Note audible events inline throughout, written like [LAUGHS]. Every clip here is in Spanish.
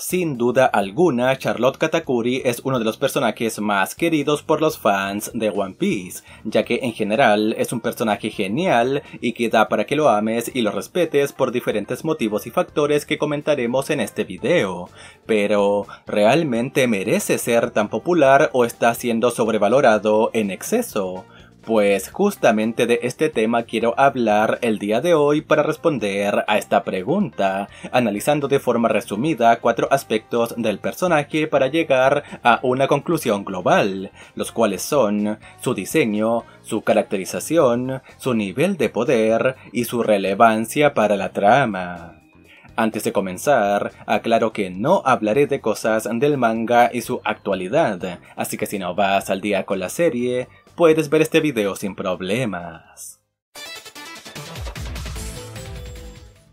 Sin duda alguna, Charlotte Katakuri es uno de los personajes más queridos por los fans de One Piece, ya que en general es un personaje genial y que da para que lo ames y lo respetes por diferentes motivos y factores que comentaremos en este video. Pero, ¿realmente merece ser tan popular o está siendo sobrevalorado en exceso? Pues justamente de este tema quiero hablar el día de hoy para responder a esta pregunta, analizando de forma resumida cuatro aspectos del personaje para llegar a una conclusión global, los cuales son su diseño, su caracterización, su nivel de poder y su relevancia para la trama. Antes de comenzar, aclaro que no hablaré de cosas del manga y su actualidad, así que si no vas al día con la serie, puedes ver este video sin problemas.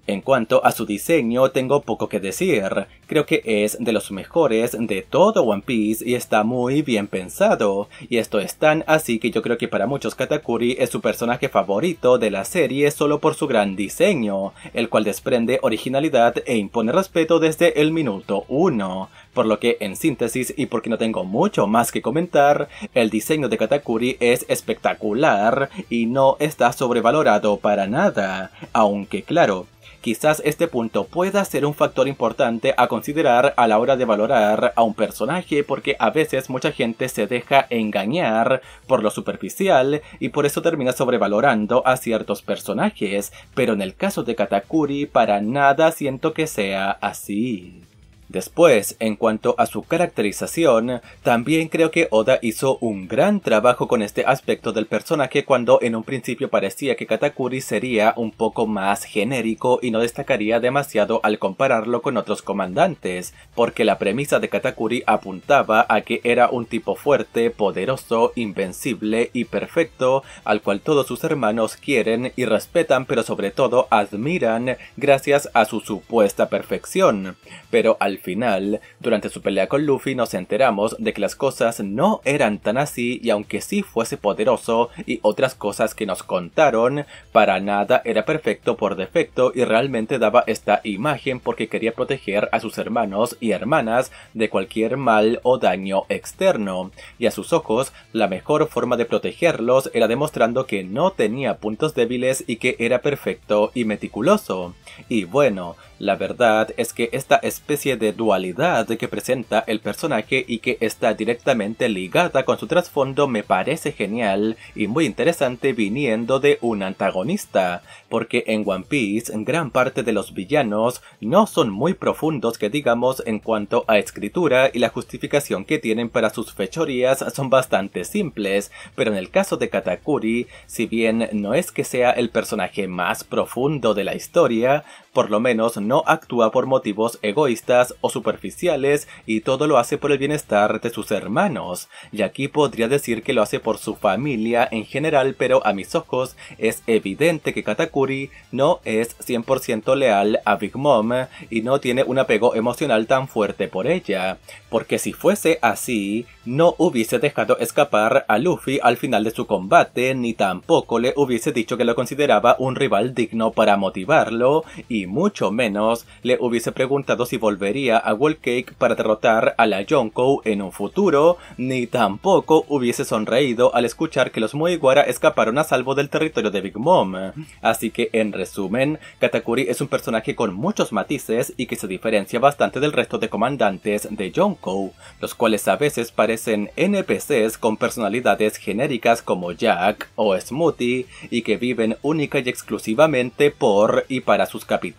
En cuanto a su diseño, tengo poco que decir. Creo que es de los mejores de todo One Piece y está muy bien pensado. Y esto es tan así que yo creo que para muchos Katakuri es su personaje favorito de la serie solo por su gran diseño, el cual desprende originalidad e impone respeto desde el minuto 1. Por lo que, en síntesis, y porque no tengo mucho más que comentar, el diseño de Katakuri es espectacular y no está sobrevalorado para nada. Aunque claro, Quizás este punto pueda ser un factor importante a considerar a la hora de valorar a un personaje porque a veces mucha gente se deja engañar por lo superficial y por eso termina sobrevalorando a ciertos personajes, pero en el caso de Katakuri para nada siento que sea así. Después, en cuanto a su caracterización, también creo que Oda hizo un gran trabajo con este aspecto del personaje cuando en un principio parecía que Katakuri sería un poco más genérico y no destacaría demasiado al compararlo con otros comandantes, porque la premisa de Katakuri apuntaba a que era un tipo fuerte, poderoso, invencible y perfecto, al cual todos sus hermanos quieren y respetan pero sobre todo admiran gracias a su supuesta perfección. Pero al final, durante su pelea con Luffy nos enteramos de que las cosas no eran tan así y aunque sí fuese poderoso y otras cosas que nos contaron, para nada era perfecto por defecto y realmente daba esta imagen porque quería proteger a sus hermanos y hermanas de cualquier mal o daño externo. Y a sus ojos, la mejor forma de protegerlos era demostrando que no tenía puntos débiles y que era perfecto y meticuloso. Y bueno, la verdad es que esta especie de dualidad que presenta el personaje y que está directamente ligada con su trasfondo me parece genial y muy interesante viniendo de un antagonista, porque en One Piece gran parte de los villanos no son muy profundos que digamos en cuanto a escritura y la justificación que tienen para sus fechorías son bastante simples, pero en el caso de Katakuri, si bien no es que sea el personaje más profundo de la historia, por lo menos no actúa por motivos egoístas o superficiales y todo lo hace por el bienestar de sus hermanos. Y aquí podría decir que lo hace por su familia en general, pero a mis ojos es evidente que Katakuri no es 100% leal a Big Mom y no tiene un apego emocional tan fuerte por ella, porque si fuese así, no hubiese dejado escapar a Luffy al final de su combate, ni tampoco le hubiese dicho que lo consideraba un rival digno para motivarlo, y mucho menos le hubiese preguntado si volvería a Wall Cake para derrotar a la Yonkou en un futuro, ni tampoco hubiese sonreído al escuchar que los Moiwara escaparon a salvo del territorio de Big Mom. Así que, en resumen, Katakuri es un personaje con muchos matices y que se diferencia bastante del resto de comandantes de Yonkou, los cuales a veces parecen NPCs con personalidades genéricas como Jack o Smoothie y que viven única y exclusivamente por y para sus capitales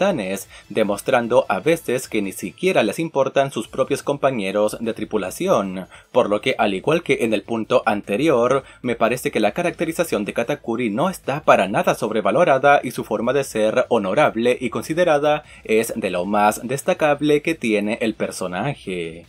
demostrando a veces que ni siquiera les importan sus propios compañeros de tripulación, por lo que al igual que en el punto anterior, me parece que la caracterización de Katakuri no está para nada sobrevalorada y su forma de ser honorable y considerada es de lo más destacable que tiene el personaje.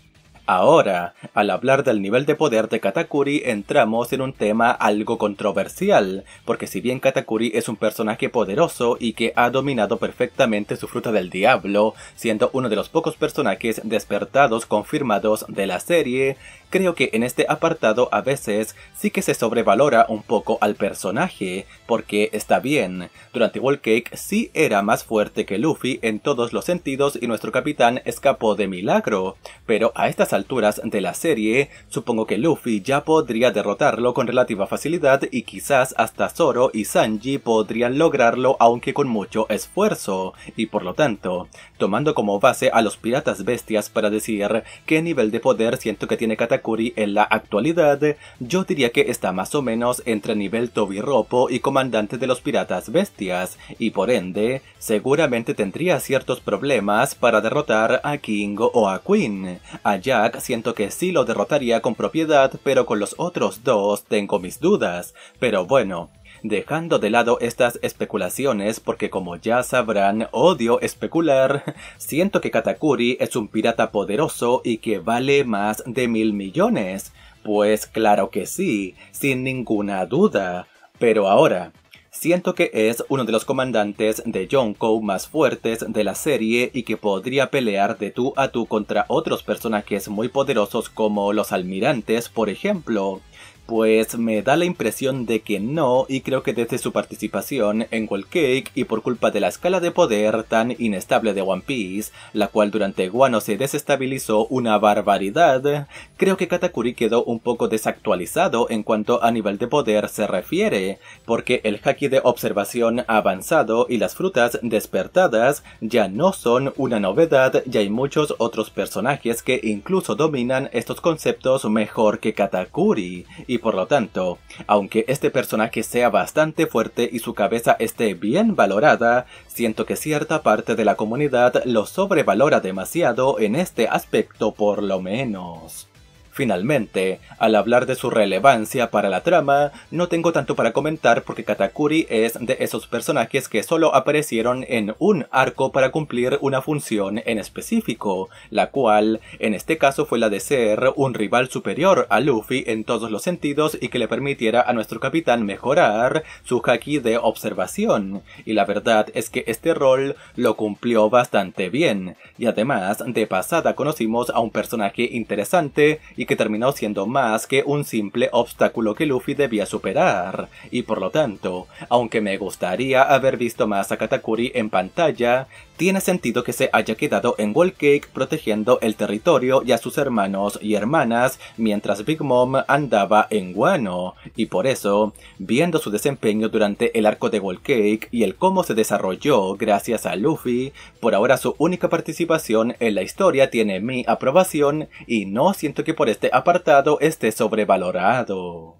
Ahora, al hablar del nivel de poder de Katakuri, entramos en un tema algo controversial, porque si bien Katakuri es un personaje poderoso y que ha dominado perfectamente su fruta del diablo, siendo uno de los pocos personajes despertados confirmados de la serie, creo que en este apartado a veces sí que se sobrevalora un poco al personaje, porque está bien, durante Wall Cake sí era más fuerte que Luffy en todos los sentidos y nuestro capitán escapó de milagro, pero a esta alturas de la serie, supongo que Luffy ya podría derrotarlo con relativa facilidad y quizás hasta Zoro y Sanji podrían lograrlo aunque con mucho esfuerzo, y por lo tanto, tomando como base a los piratas bestias para decir qué nivel de poder siento que tiene Katakuri en la actualidad, yo diría que está más o menos entre nivel Toby Ropo y comandante de los piratas bestias, y por ende, seguramente tendría ciertos problemas para derrotar a King o a Queen, a siento que sí lo derrotaría con propiedad, pero con los otros dos tengo mis dudas. Pero bueno, dejando de lado estas especulaciones porque como ya sabrán odio especular, [LAUGHS] siento que Katakuri es un pirata poderoso y que vale más de mil millones. Pues claro que sí, sin ninguna duda. Pero ahora, Siento que es uno de los comandantes de Yonko más fuertes de la serie y que podría pelear de tú a tú contra otros personajes muy poderosos como los almirantes, por ejemplo. Pues me da la impresión de que no y creo que desde su participación en Whole Cake y por culpa de la escala de poder tan inestable de One Piece, la cual durante Guano se desestabilizó una barbaridad, creo que Katakuri quedó un poco desactualizado en cuanto a nivel de poder se refiere, porque el haki de observación avanzado y las frutas despertadas ya no son una novedad y hay muchos otros personajes que incluso dominan estos conceptos mejor que Katakuri, y y por lo tanto, aunque este personaje sea bastante fuerte y su cabeza esté bien valorada, siento que cierta parte de la comunidad lo sobrevalora demasiado en este aspecto por lo menos. Finalmente, al hablar de su relevancia para la trama, no tengo tanto para comentar porque Katakuri es de esos personajes que solo aparecieron en un arco para cumplir una función en específico, la cual en este caso fue la de ser un rival superior a Luffy en todos los sentidos y que le permitiera a nuestro capitán mejorar su haki de observación. Y la verdad es que este rol lo cumplió bastante bien, y además de pasada conocimos a un personaje interesante y que terminó siendo más que un simple obstáculo que Luffy debía superar, y por lo tanto, aunque me gustaría haber visto más a Katakuri en pantalla, tiene sentido que se haya quedado en Wall Cake protegiendo el territorio y a sus hermanos y hermanas mientras Big Mom andaba en Guano, y por eso, viendo su desempeño durante el arco de Wall Cake y el cómo se desarrolló gracias a Luffy, por ahora su única participación en la historia tiene mi aprobación y no siento que por este apartado esté sobrevalorado.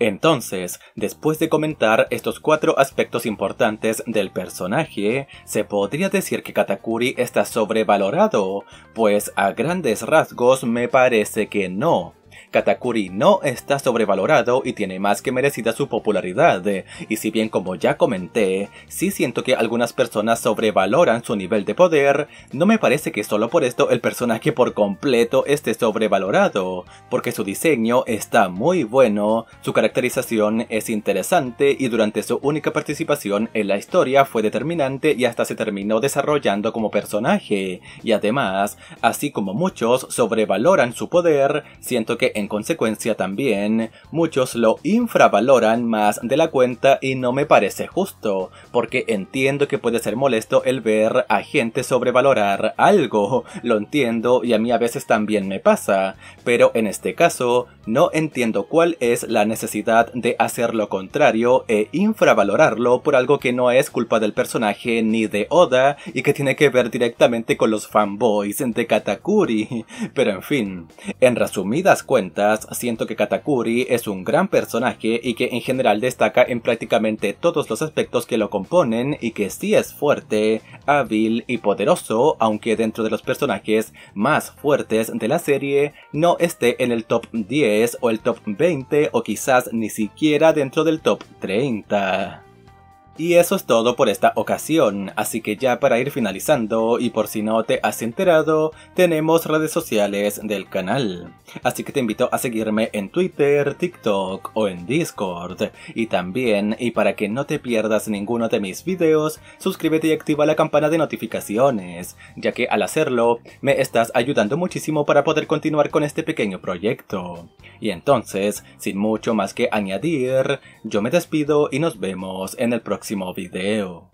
Entonces, después de comentar estos cuatro aspectos importantes del personaje, se podría decir que Katakuri está sobrevalorado, pues a grandes rasgos me parece que no. Katakuri no está sobrevalorado y tiene más que merecida su popularidad, y si bien como ya comenté, sí siento que algunas personas sobrevaloran su nivel de poder, no me parece que solo por esto el personaje por completo esté sobrevalorado, porque su diseño está muy bueno, su caracterización es interesante y durante su única participación en la historia fue determinante y hasta se terminó desarrollando como personaje, y además, así como muchos sobrevaloran su poder, siento que en consecuencia también muchos lo infravaloran más de la cuenta y no me parece justo, porque entiendo que puede ser molesto el ver a gente sobrevalorar algo, lo entiendo y a mí a veces también me pasa, pero en este caso no entiendo cuál es la necesidad de hacer lo contrario e infravalorarlo por algo que no es culpa del personaje ni de Oda y que tiene que ver directamente con los fanboys de Katakuri, [LAUGHS] pero en fin, en resumidas cuentas, siento que Katakuri es un gran personaje y que en general destaca en prácticamente todos los aspectos que lo componen y que sí es fuerte, hábil y poderoso, aunque dentro de los personajes más fuertes de la serie no esté en el top 10 o el top 20 o quizás ni siquiera dentro del top 30. Y eso es todo por esta ocasión, así que ya para ir finalizando y por si no te has enterado, tenemos redes sociales del canal. Así que te invito a seguirme en Twitter, TikTok o en Discord. Y también, y para que no te pierdas ninguno de mis videos, suscríbete y activa la campana de notificaciones, ya que al hacerlo me estás ayudando muchísimo para poder continuar con este pequeño proyecto. Y entonces, sin mucho más que añadir, yo me despido y nos vemos en el próximo próximo video.